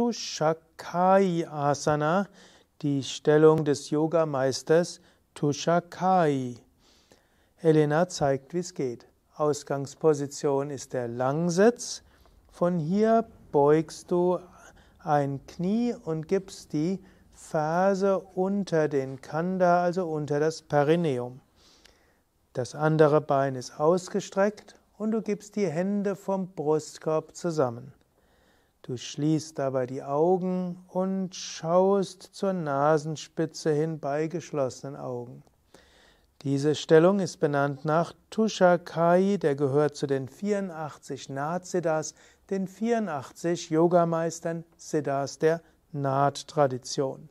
Tushakai Asana, die Stellung des Yogameisters Tushakai. Elena zeigt, wie es geht. Ausgangsposition ist der Langsitz. Von hier beugst du ein Knie und gibst die Ferse unter den Kanda, also unter das Perineum. Das andere Bein ist ausgestreckt und du gibst die Hände vom Brustkorb zusammen. Du schließt dabei die Augen und schaust zur Nasenspitze hin bei geschlossenen Augen. Diese Stellung ist benannt nach Tushakai, der gehört zu den 84 naht den 84 Yogameistern Siddhas der Naht-Tradition.